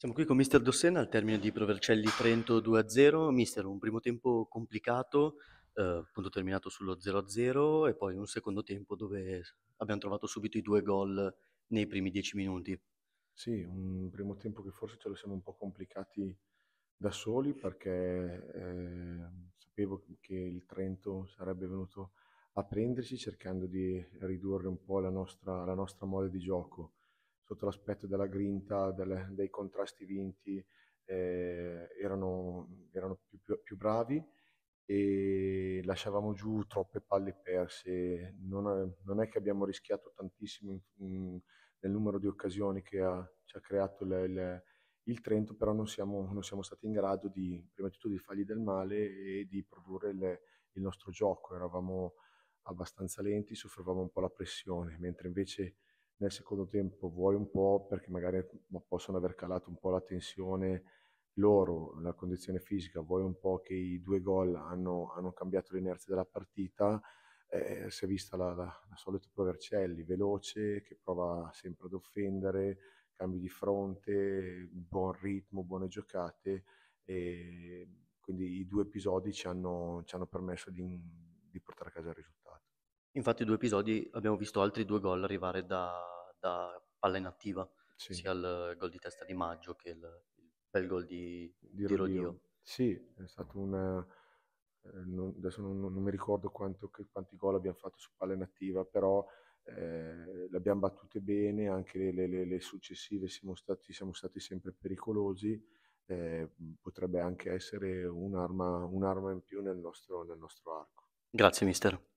Siamo qui con Mister Dossena al termine di Provercelli Trento 2-0. Mister, un primo tempo complicato, eh, appunto terminato sullo 0-0 e poi un secondo tempo dove abbiamo trovato subito i due gol nei primi dieci minuti. Sì, un primo tempo che forse ce lo siamo un po' complicati da soli perché eh, sapevo che il Trento sarebbe venuto a prenderci cercando di ridurre un po' la nostra, la nostra mole di gioco sotto l'aspetto della grinta, delle, dei contrasti vinti, eh, erano, erano più, più, più, bravi e lasciavamo giù troppe palle perse. Non, non è che abbiamo rischiato tantissimo in, in, nel numero di occasioni che ha, ci ha creato le, le, il Trento, però non siamo, non siamo, stati in grado di, prima di tutto, di fargli del male e di produrre le, il nostro gioco. Eravamo abbastanza lenti, soffrivamo un po' la pressione, mentre invece nel secondo tempo vuoi un po' perché magari possono aver calato un po' la tensione loro, la condizione fisica, vuoi un po' che i due gol hanno, hanno cambiato l'inerzia della partita, eh, si è vista la, la, la solito Provercelli, veloce, che prova sempre ad offendere, cambi di fronte, buon ritmo, buone giocate, e quindi i due episodi ci hanno, ci hanno permesso di, di portare a casa il risultato. Infatti due episodi abbiamo visto altri due gol arrivare da, da palla inattiva, sì. sia il gol di testa di Maggio che il, il bel gol di, di, di Rodio. Sì, è stato un... Eh, eh, adesso non, non, mi ricordo quanto, che, quanti gol abbiamo fatto su palla inattiva, però eh, le abbiamo battute bene, anche le, le, le successive siamo stati, siamo stati, sempre pericolosi, eh, potrebbe anche essere un'arma, un'arma, in più nel nostro, nel nostro arco. Grazie mister.